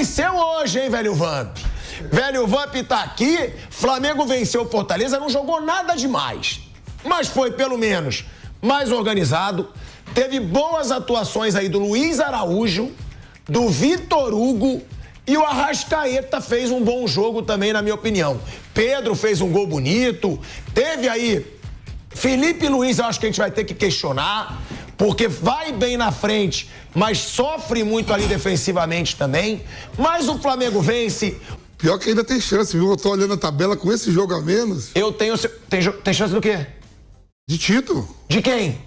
venceu hoje, hein, velho Vamp? Velho Vamp tá aqui, Flamengo venceu o Fortaleza, não jogou nada demais. Mas foi, pelo menos, mais organizado. Teve boas atuações aí do Luiz Araújo, do Vitor Hugo e o Arrascaeta fez um bom jogo também, na minha opinião. Pedro fez um gol bonito, teve aí Felipe Luiz, eu acho que a gente vai ter que questionar porque vai bem na frente, mas sofre muito ali defensivamente também. Mas o Flamengo vence. Pior que ainda tem chance, viu? Eu tô olhando a tabela com esse jogo a menos. Eu tenho. Tem, tem chance do quê? De título. De quem?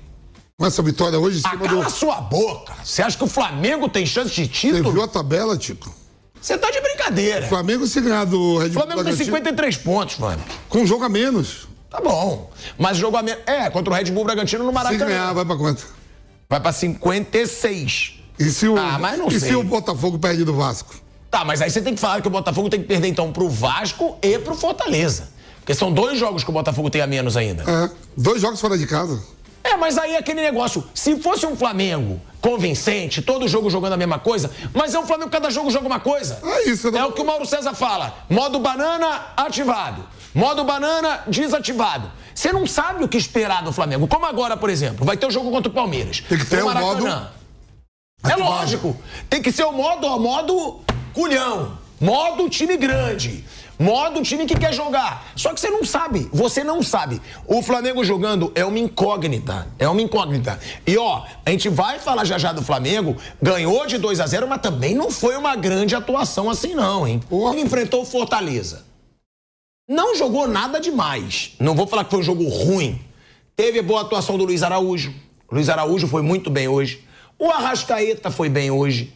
Com essa vitória hoje em cima Acala sua boca! Você acha que o Flamengo tem chance de título? Você viu a tabela, Tico? Você tá de brincadeira. O Flamengo se ganhar do Red Bull. O Flamengo tem 53 pontos, mano. Com um jogo a menos. Tá bom. Mas jogo a menos. É, contra o Red Bull Bragantino no Maracanã. Se ganhar, vai pra quanto? Vai para 56. E se o, ah, mas não e sei. se o Botafogo perde do Vasco? Tá, mas aí você tem que falar que o Botafogo tem que perder então pro Vasco e pro Fortaleza. Porque são dois jogos que o Botafogo tem a menos ainda. É, dois jogos fora de casa. É, mas aí é aquele negócio. Se fosse um Flamengo convincente, todo jogo jogando a mesma coisa, mas é um Flamengo que cada jogo joga uma coisa. É isso, não... Né? É o que o Mauro César fala. Modo banana ativado. Modo banana desativado. Você não sabe o que esperar do Flamengo. Como agora, por exemplo, vai ter o jogo contra o Palmeiras. Tem que ter o modo. É lógico. Tem que ser o modo, modo culhão. Modo time grande. Modo time que quer jogar. Só que você não sabe. Você não sabe. O Flamengo jogando é uma incógnita. É uma incógnita. E ó, a gente vai falar já já do Flamengo. Ganhou de 2 a 0 mas também não foi uma grande atuação assim, não, hein? Ele enfrentou o Fortaleza. Não jogou nada demais. Não vou falar que foi um jogo ruim. Teve boa atuação do Luiz Araújo. Luiz Araújo foi muito bem hoje. O Arrascaeta foi bem hoje.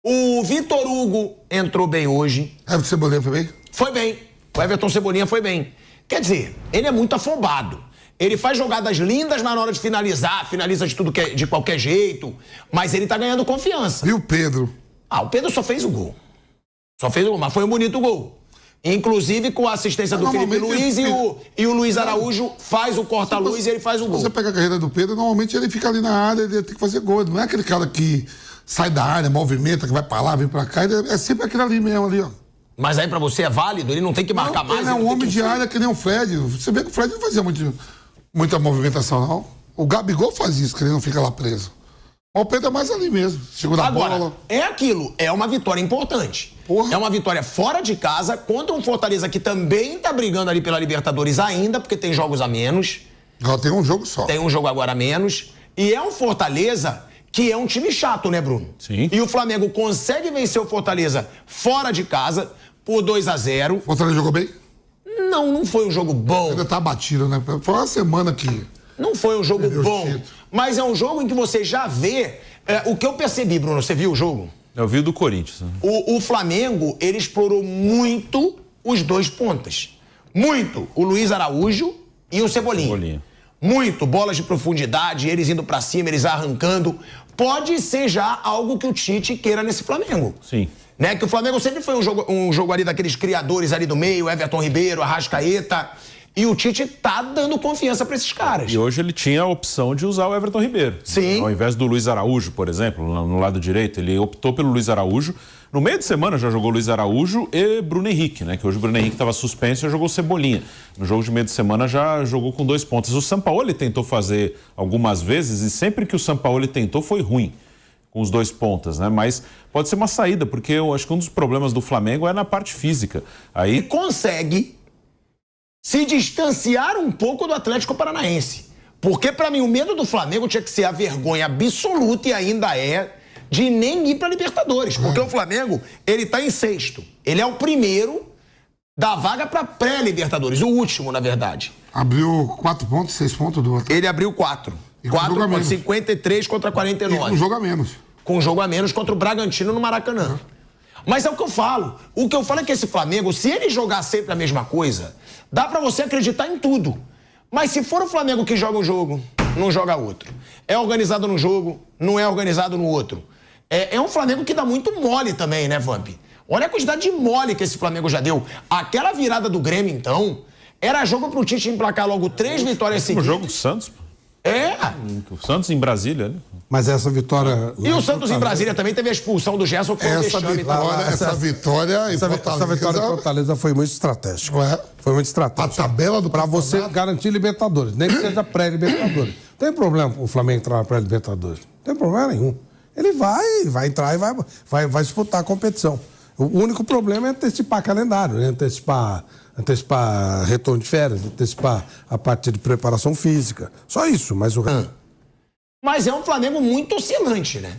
O Vitor Hugo entrou bem hoje. Everton Cebolinha foi bem? Foi bem. O Everton Cebolinha foi bem. Quer dizer, ele é muito afobado. Ele faz jogadas lindas na hora de finalizar, finaliza de tudo que, é, de qualquer jeito, mas ele tá ganhando confiança. E o Pedro? Ah, o Pedro só fez o gol. Só fez o gol, mas foi um bonito gol. Inclusive com a assistência do Felipe Luiz ele... e, o, e o Luiz Araújo faz o corta-luz e ele faz o gol. Se você pega a carreira do Pedro, normalmente ele fica ali na área, ele tem que fazer gol. Não é aquele cara que sai da área, movimenta, que vai pra lá, vem pra cá. É sempre aquele ali mesmo, ali, ó. Mas aí pra você é válido? Ele não tem que marcar não, mais? Ele é um homem de área que nem o Fred. Você vê que o Fred não fazia muito, muita movimentação, não. O Gabigol faz isso, que ele não fica lá preso. O Pedro é mais ali mesmo. Segunda Agora, bola. É aquilo, é uma vitória importante. Porra. É uma vitória fora de casa contra um Fortaleza que também tá brigando ali pela Libertadores ainda, porque tem jogos a menos. Já tem um jogo só. Tem um jogo agora a menos. E é um Fortaleza que é um time chato, né, Bruno? Sim. E o Flamengo consegue vencer o Fortaleza fora de casa por 2 a 0 O Fortaleza jogou bem? Não, não foi um jogo bom. Ainda tá batido, né? Foi uma semana que. Não foi um jogo bom, mas é um jogo em que você já vê. É, o que eu percebi, Bruno, você viu o jogo? Eu vi do Corinthians. Né? O, o, Flamengo, ele explorou muito os dois pontas. Muito. O Luiz Araújo e o Cebolinha. Cebolinha. Muito. Bolas de profundidade, eles indo para cima, eles arrancando. Pode ser já algo que o Tite queira nesse Flamengo. Sim. Né? Que o Flamengo sempre foi um jogo, um jogo ali daqueles criadores ali do meio, Everton Ribeiro, Arrascaeta. E o Tite tá dando confiança para esses caras. E hoje ele tinha a opção de usar o Everton Ribeiro. Sim. Ao invés do Luiz Araújo, por exemplo, no lado direito, ele optou pelo Luiz Araújo. No meio de semana já jogou Luiz Araújo e Bruno Henrique, né? Que hoje o Bruno Henrique estava suspenso e jogou Cebolinha. No jogo de meio de semana já jogou com dois pontos. O Sampaoli tentou fazer algumas vezes e sempre que o Sampaoli tentou foi ruim com os dois pontas, né? Mas pode ser uma saída, porque eu acho que um dos problemas do Flamengo é na parte física. Aí e consegue se distanciar um pouco do Atlético Paranaense. Porque, para mim, o medo do Flamengo tinha que ser a vergonha absoluta e ainda é de nem ir para Libertadores. Porque o Flamengo, ele tá em sexto. Ele é o primeiro da vaga para pré-Libertadores, o último, na verdade. Abriu quatro pontos, seis pontos do outro. Ele abriu quatro. E quatro com, 53 contra 49. E com jogo a menos. Com jogo a menos contra o Bragantino no Maracanã. Mas é o que eu falo. O que eu falo é que esse Flamengo, se ele jogar sempre a mesma coisa, dá para você acreditar em tudo. Mas se for o Flamengo que joga um jogo, não joga outro. É organizado num jogo, não é organizado no outro. É, é um Flamengo que dá muito mole também, né, Vamp? Olha a quantidade de mole que esse Flamengo já deu. Aquela virada do Grêmio, então, era jogo pro Tite emplacar logo três vitórias seguidas. O jogo do Santos, pô. É. O Santos em Brasília, né? Mas essa vitória. E o Santos em Brasília também teve a expulsão do Gerson por essa vitória, essa, essa vitória essa, Fortaleza... essa vitória em Fortaleza foi muito estratégica. Foi muito estratégica. A tabela do Para você garantir Libertadores, nem que seja pré-Libertadores. Tem problema o Flamengo entrar na pré-Libertadores? Não tem problema nenhum. Ele vai, vai entrar e vai, vai, vai disputar a competição. O único problema é antecipar calendário, né? antecipar antecipar retorno de férias, antecipar a parte de preparação física. Só isso, mas o resto. Ah. Mas é um Flamengo muito oscilante, né?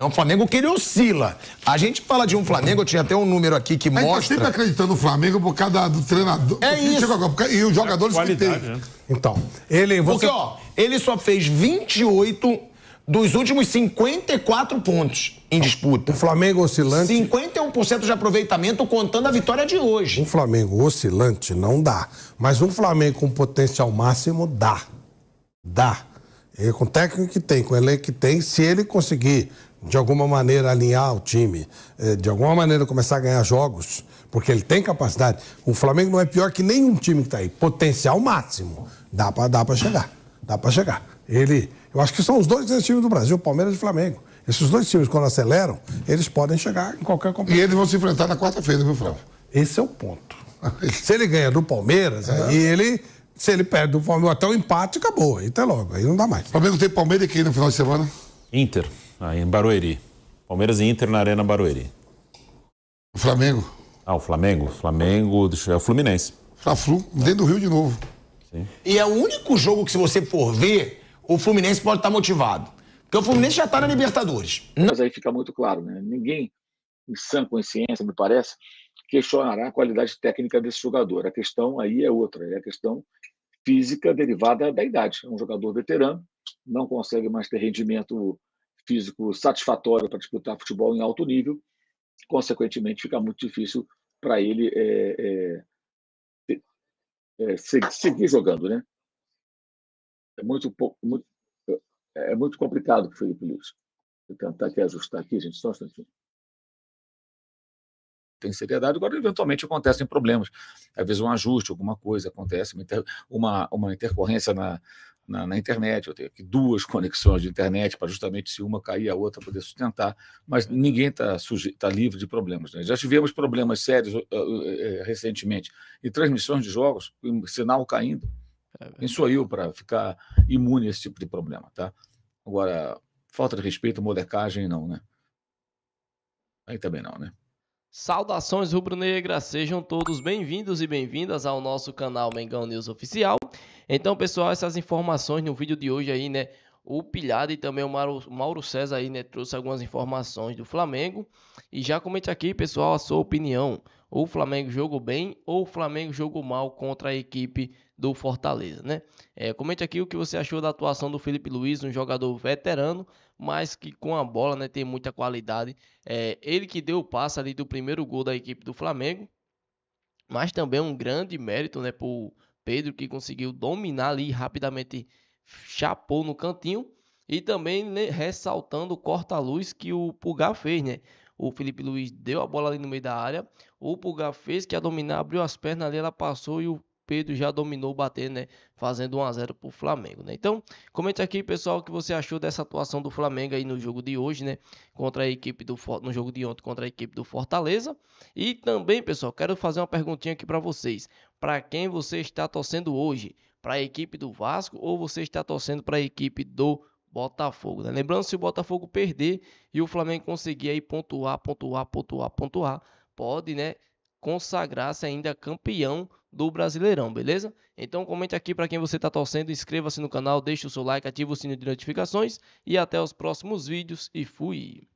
É um Flamengo que ele oscila. A gente fala de um Flamengo, eu tinha até um número aqui que mostra. Mas gente mostra... sempre acreditando no Flamengo por causa do treinador. É isso. e os jogadores é que tem. Né? Então, ele. Você... Porque, ó, ele só fez 28 dos últimos 54 pontos em disputa. O Flamengo oscilante. 51% de aproveitamento contando a vitória de hoje. Um Flamengo oscilante não dá, mas um Flamengo com potencial máximo dá. Dá. E com o técnico que tem, com o elenco que tem, se ele conseguir de alguma maneira alinhar o time, eh, de alguma maneira começar a ganhar jogos, porque ele tem capacidade. O Flamengo não é pior que nenhum time que está aí. Potencial máximo. Dá para dá chegar. Dá para chegar. Ele eu acho que são os dois grandes times do Brasil, Palmeiras e Flamengo. Esses dois times, quando aceleram, eles podem chegar em qualquer competição. E eles vão se enfrentar na quarta-feira, viu, Flávio? Esse é o ponto. se ele ganha do Palmeiras, é. aí ele se ele perde do Flamengo até o empate, acabou. E até tá logo, aí não dá mais. Flamengo tem Palmeiras e quem no final de semana? Inter, aí em Barueri. Palmeiras e Inter na Arena Barueri. O Flamengo. Ah, o Flamengo? Flamengo, deixa eu ver, é o Fluminense. Fla-Flu, dentro do Rio de novo. Sim. E é o único jogo que, se você for ver, o Fluminense pode estar tá motivado. Porque o Fluminense já está na Libertadores. Mas aí fica muito claro, né? Ninguém, em sã consciência, me parece, questionará a qualidade técnica desse jogador. A questão aí é outra, é a questão física derivada da idade. É um jogador veterano, não consegue mais ter rendimento físico satisfatório para disputar futebol em alto nível, consequentemente fica muito difícil para ele é, é, é, seguir jogando, né? É muito pouco. Muito, é, é muito complicado, Felipe Lúcio. Vou tentar aqui ajustar aqui, gente, só um instantinho. Tem seriedade, agora eventualmente acontecem problemas. Às vezes um ajuste, alguma coisa acontece, uma, inter, uma, uma intercorrência na, na, na, internet. Eu tenho aqui duas conexões de internet para justamente se uma cair, a outra poder sustentar. Mas ninguém está tá livre de problemas. Né? Já tivemos problemas sérios uh, uh, uh, recentemente em transmissões de jogos, sinal caindo. Quem sou eu para ficar imune a esse tipo de problema, tá? Agora, falta de respeito, molecagem, não, né? Aí também não, né? Saudações rubro-negras, sejam todos bem-vindos e bem-vindas ao nosso canal Mengão News Oficial. Então, pessoal, essas informações no vídeo de hoje aí, né? o Pilhado e também o Mauro César aí, né, trouxe algumas informações do Flamengo. E já comente aqui, pessoal, a sua opinião. Ou o Flamengo jogou bem ou o Flamengo jogou mal contra a equipe do Fortaleza, né? É, comente aqui o que você achou da atuação do Felipe Luiz, um jogador veterano, mas que com a bola né, tem muita qualidade. É, ele que deu o passe ali do primeiro gol da equipe do Flamengo, mas também um grande mérito né, o Pedro, que conseguiu dominar ali rapidamente chapou no cantinho. E também ressaltando o corta-luz que o Pulgar fez, né? O Felipe Luiz deu a bola ali no meio da área. O Pulgar fez que a dominar, abriu as pernas ali, ela passou e o Pedro já dominou batendo, né? Fazendo 1 a 0 pro Flamengo, né? Então, comente aqui, pessoal, o que você achou dessa atuação do Flamengo aí no jogo de hoje, né? Contra a equipe do no jogo de ontem contra a equipe do Fortaleza. E também, pessoal, quero fazer uma perguntinha aqui para vocês. Para quem você está torcendo hoje? para a equipe do Vasco ou você está torcendo para a equipe do Botafogo. Né? Lembrando, se o Botafogo perder e o Flamengo conseguir aí pontuar, pontuar, pontuar, pontuar, pode, né? consagrar-se ainda campeão do Brasileirão, beleza? Então comente aqui para quem você está torcendo, inscreva-se no canal, deixe o seu like, ative o sininho de notificações e até os próximos vídeos e fui!